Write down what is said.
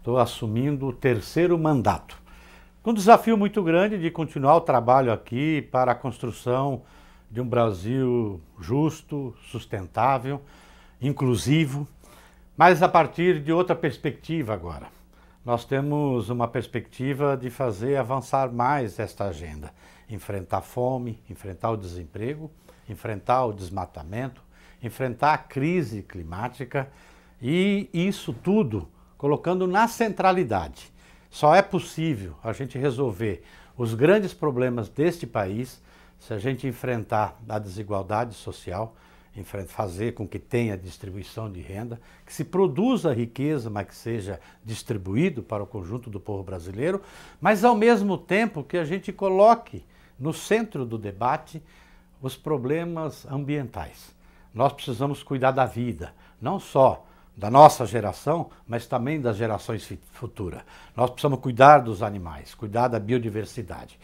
Estou assumindo o terceiro mandato. Um desafio muito grande de continuar o trabalho aqui para a construção de um Brasil justo, sustentável, inclusivo, mas a partir de outra perspectiva agora. Nós temos uma perspectiva de fazer avançar mais esta agenda, enfrentar a fome, enfrentar o desemprego, enfrentar o desmatamento, enfrentar a crise climática e isso tudo colocando na centralidade. Só é possível a gente resolver os grandes problemas deste país se a gente enfrentar a desigualdade social, fazer com que tenha distribuição de renda, que se produza riqueza, mas que seja distribuído para o conjunto do povo brasileiro, mas ao mesmo tempo que a gente coloque no centro do debate os problemas ambientais. Nós precisamos cuidar da vida, não só da nossa geração, mas também das gerações futuras. Nós precisamos cuidar dos animais, cuidar da biodiversidade.